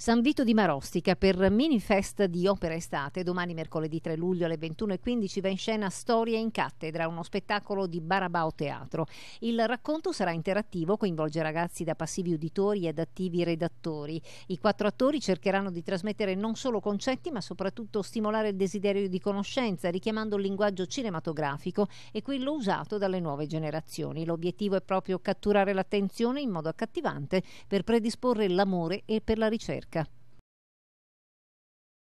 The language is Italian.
San Vito di Marostica per mini Minifest di Opera Estate. Domani mercoledì 3 luglio alle 21.15 va in scena Storia in cattedra, uno spettacolo di Barabao Teatro. Il racconto sarà interattivo, coinvolge ragazzi da passivi uditori ed attivi redattori. I quattro attori cercheranno di trasmettere non solo concetti ma soprattutto stimolare il desiderio di conoscenza, richiamando il linguaggio cinematografico e quello usato dalle nuove generazioni. L'obiettivo è proprio catturare l'attenzione in modo accattivante per predisporre l'amore e per la ricerca Marca.